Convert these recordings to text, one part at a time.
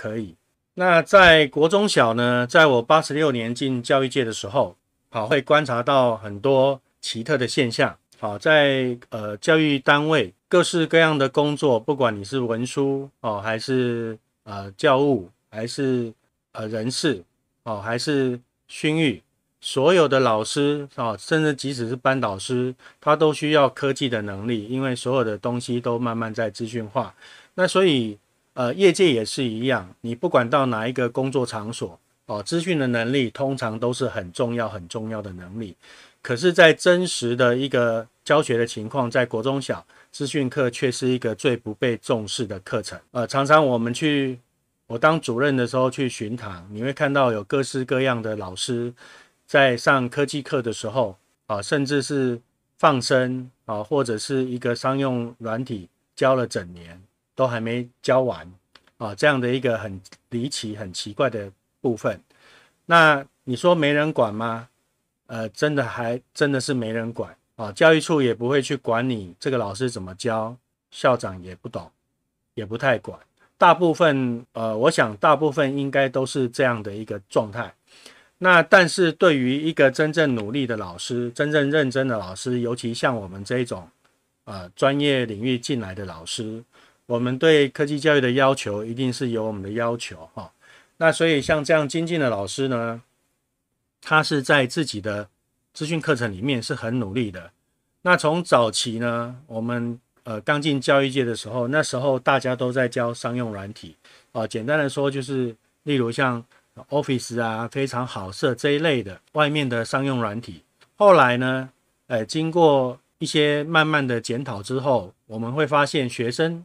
可以，那在国中小呢？在我八十六年进教育界的时候，好会观察到很多奇特的现象。好，在呃教育单位各式各样的工作，不管你是文书哦，还是呃教务，还是呃人事哦，还是训育，所有的老师啊，甚至即使是班导师，他都需要科技的能力，因为所有的东西都慢慢在资讯化。那所以。呃，业界也是一样，你不管到哪一个工作场所，哦，资讯的能力通常都是很重要、很重要的能力。可是，在真实的一个教学的情况，在国中小资讯课却是一个最不被重视的课程。呃，常常我们去，我当主任的时候去巡堂，你会看到有各式各样的老师在上科技课的时候，啊，甚至是放生啊，或者是一个商用软体教了整年。都还没教完啊，这样的一个很离奇、很奇怪的部分。那你说没人管吗？呃，真的还真的是没人管啊。教育处也不会去管你这个老师怎么教，校长也不懂，也不太管。大部分呃，我想大部分应该都是这样的一个状态。那但是对于一个真正努力的老师、真正认真的老师，尤其像我们这种呃专业领域进来的老师。我们对科技教育的要求一定是有我们的要求哈，那所以像这样精进的老师呢，他是在自己的资讯课程里面是很努力的。那从早期呢，我们呃刚进教育界的时候，那时候大家都在教商用软体，啊，简单的说就是例如像 Office 啊，非常好色这一类的外面的商用软体。后来呢，呃，经过一些慢慢的检讨之后，我们会发现学生。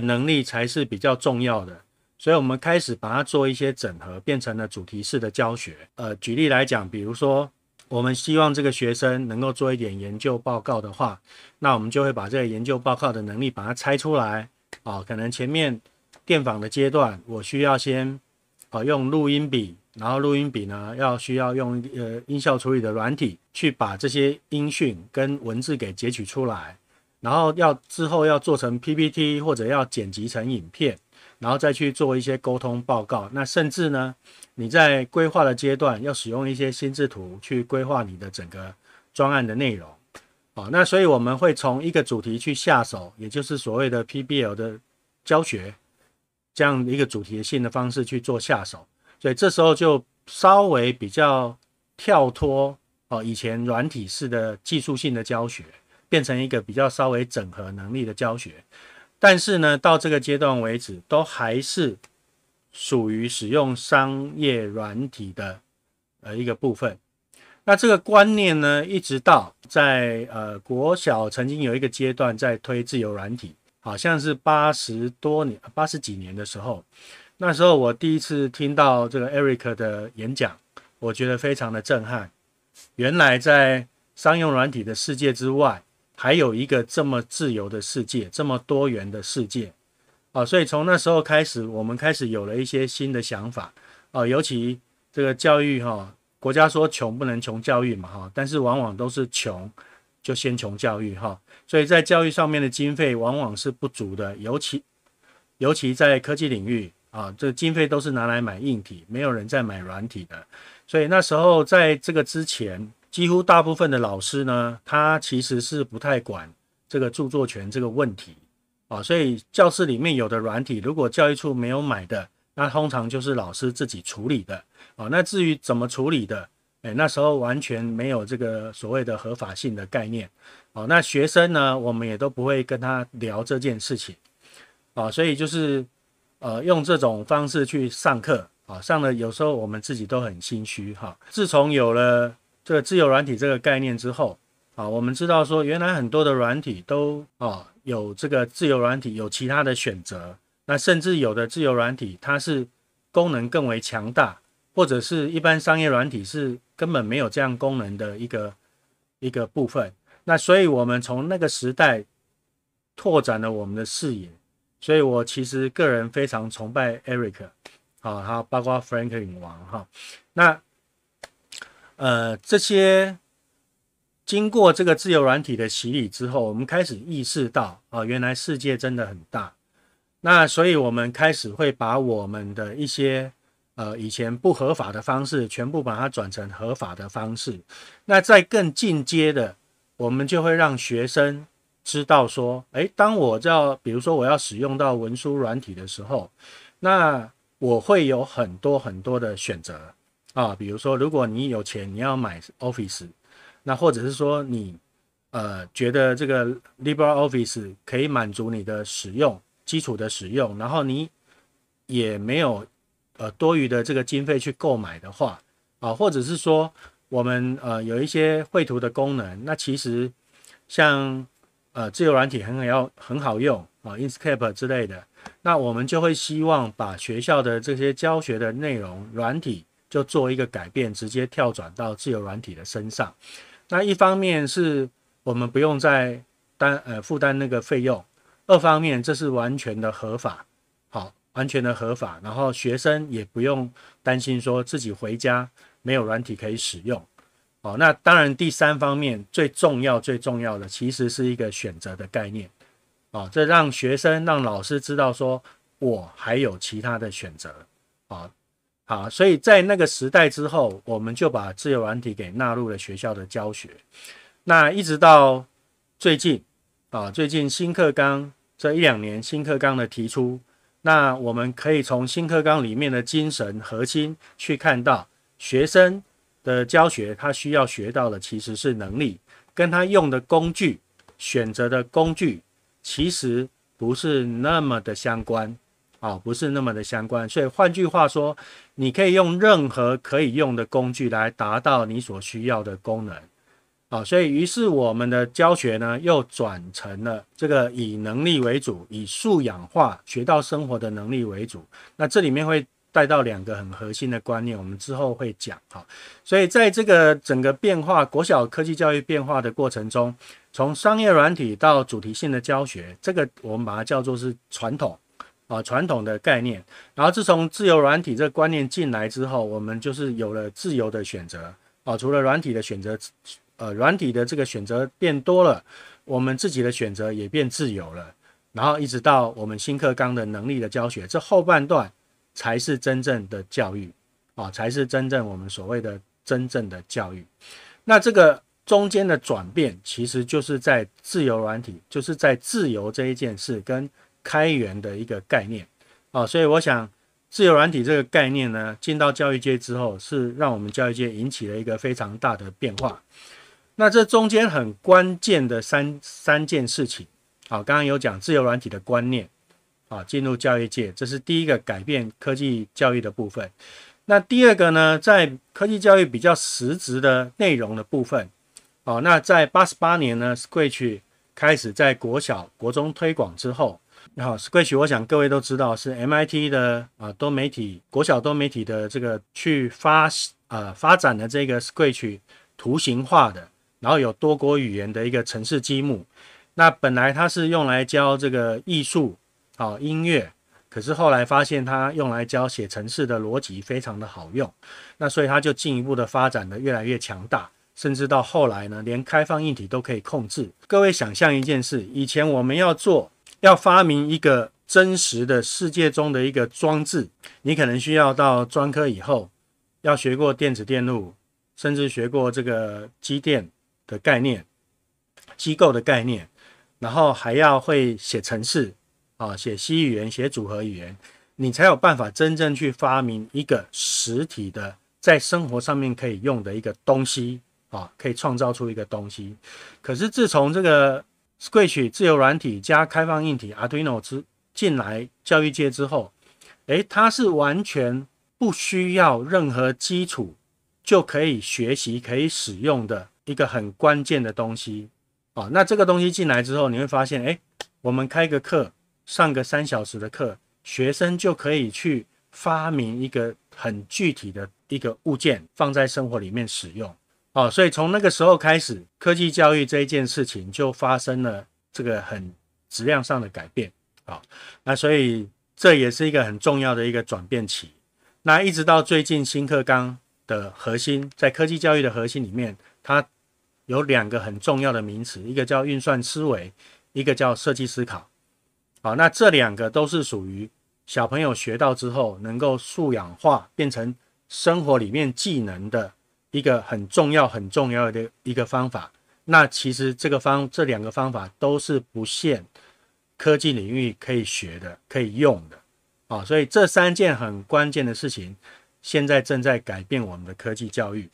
的能力才是比较重要的，所以，我们开始把它做一些整合，变成了主题式的教学。呃，举例来讲，比如说，我们希望这个学生能够做一点研究报告的话，那我们就会把这个研究报告的能力把它拆出来。啊，可能前面电访的阶段，我需要先啊用录音笔，然后录音笔呢要需要用呃音效处理的软体去把这些音讯跟文字给截取出来。然后要之后要做成 PPT 或者要剪辑成影片，然后再去做一些沟通报告。那甚至呢，你在规划的阶段要使用一些心智图去规划你的整个专案的内容。哦，那所以我们会从一个主题去下手，也就是所谓的 PBL 的教学这样一个主题性的方式去做下手。所以这时候就稍微比较跳脱哦，以前软体式的技术性的教学。变成一个比较稍微整合能力的教学，但是呢，到这个阶段为止，都还是属于使用商业软体的呃一个部分。那这个观念呢，一直到在呃国小曾经有一个阶段在推自由软体，好像是八十多年、八十几年的时候，那时候我第一次听到这个 Eric 的演讲，我觉得非常的震撼。原来在商用软体的世界之外。还有一个这么自由的世界，这么多元的世界啊，所以从那时候开始，我们开始有了一些新的想法啊，尤其这个教育哈，国家说穷不能穷教育嘛哈，但是往往都是穷就先穷教育哈，所以在教育上面的经费往往是不足的，尤其尤其在科技领域啊，这经费都是拿来买硬体，没有人在买软体的，所以那时候在这个之前。几乎大部分的老师呢，他其实是不太管这个著作权这个问题啊，所以教室里面有的软体，如果教育处没有买的，那通常就是老师自己处理的啊。那至于怎么处理的，哎，那时候完全没有这个所谓的合法性的概念啊。那学生呢，我们也都不会跟他聊这件事情啊，所以就是呃用这种方式去上课啊，上了有时候我们自己都很心虚哈。自从有了。这个自由软体这个概念之后啊，我们知道说原来很多的软体都啊有这个自由软体有其他的选择，那甚至有的自由软体它是功能更为强大，或者是一般商业软体是根本没有这样功能的一个一个部分。那所以我们从那个时代拓展了我们的视野。所以我其实个人非常崇拜 Eric，啊，还有包括 Frank 影王哈，那。呃，这些经过这个自由软体的洗礼之后，我们开始意识到啊，原来世界真的很大。那所以，我们开始会把我们的一些呃以前不合法的方式，全部把它转成合法的方式。那在更进阶的，我们就会让学生知道说，诶，当我要比如说我要使用到文书软体的时候，那我会有很多很多的选择。啊，比如说，如果你有钱，你要买 Office，那或者是说你，呃，觉得这个 l i b r a l o f f i c e 可以满足你的使用基础的使用，然后你也没有呃多余的这个经费去购买的话，啊，或者是说我们呃有一些绘图的功能，那其实像呃自由软体很要很好用啊，Inkscape 之类的，那我们就会希望把学校的这些教学的内容软体。就做一个改变，直接跳转到自由软体的身上。那一方面是我们不用再担呃负担那个费用，二方面这是完全的合法，好，完全的合法。然后学生也不用担心说自己回家没有软体可以使用，好，那当然第三方面最重要最重要的其实是一个选择的概念，啊，这让学生让老师知道说我还有其他的选择，啊。好，所以在那个时代之后，我们就把自由软体给纳入了学校的教学。那一直到最近啊，最近新课纲这一两年新课纲的提出，那我们可以从新课纲里面的精神核心去看到，学生的教学他需要学到的其实是能力，跟他用的工具选择的工具其实不是那么的相关。啊，不是那么的相关，所以换句话说，你可以用任何可以用的工具来达到你所需要的功能，啊，所以于是我们的教学呢又转成了这个以能力为主，以素养化学到生活的能力为主。那这里面会带到两个很核心的观念，我们之后会讲哈。所以在这个整个变化国小科技教育变化的过程中，从商业软体到主题性的教学，这个我们把它叫做是传统。啊，传统的概念，然后自从自由软体这观念进来之后，我们就是有了自由的选择啊。除了软体的选择，呃，软体的这个选择变多了，我们自己的选择也变自由了。然后一直到我们新课纲的能力的教学，这后半段才是真正的教育啊，才是真正我们所谓的真正的教育。那这个中间的转变，其实就是在自由软体，就是在自由这一件事跟。开源的一个概念啊，所以我想自由软体这个概念呢，进到教育界之后，是让我们教育界引起了一个非常大的变化。那这中间很关键的三三件事情啊，刚刚有讲自由软体的观念啊，进入教育界，这是第一个改变科技教育的部分。那第二个呢，在科技教育比较实质的内容的部分啊，那在八十八年呢 s q u i t c h 开始在国小国中推广之后。你好 s q u i t c h 我想各位都知道是 MIT 的啊多媒体国小多媒体的这个去发啊发展的这个 Scratch 图形化的，然后有多国语言的一个城市积木。那本来它是用来教这个艺术啊音乐，可是后来发现它用来教写城市的逻辑非常的好用，那所以它就进一步的发展的越来越强大，甚至到后来呢，连开放硬体都可以控制。各位想象一件事，以前我们要做。要发明一个真实的世界中的一个装置，你可能需要到专科以后，要学过电子电路，甚至学过这个机电的概念、机构的概念，然后还要会写程式啊，写 C 语言、写组合语言，你才有办法真正去发明一个实体的在生活上面可以用的一个东西啊，可以创造出一个东西。可是自从这个。s c r t c h 自由软体加开放硬体 Arduino 之进来教育界之后，哎，它是完全不需要任何基础就可以学习、可以使用的一个很关键的东西啊。那这个东西进来之后，你会发现，哎，我们开个课，上个三小时的课，学生就可以去发明一个很具体的一个物件，放在生活里面使用。哦，所以从那个时候开始，科技教育这一件事情就发生了这个很质量上的改变啊。那所以这也是一个很重要的一个转变期。那一直到最近新课纲的核心，在科技教育的核心里面，它有两个很重要的名词，一个叫运算思维，一个叫设计思考。好，那这两个都是属于小朋友学到之后能够素养化，变成生活里面技能的。一个很重要、很重要的一个方法。那其实这个方、这两个方法都是不限科技领域可以学的、可以用的啊。所以这三件很关键的事情，现在正在改变我们的科技教育。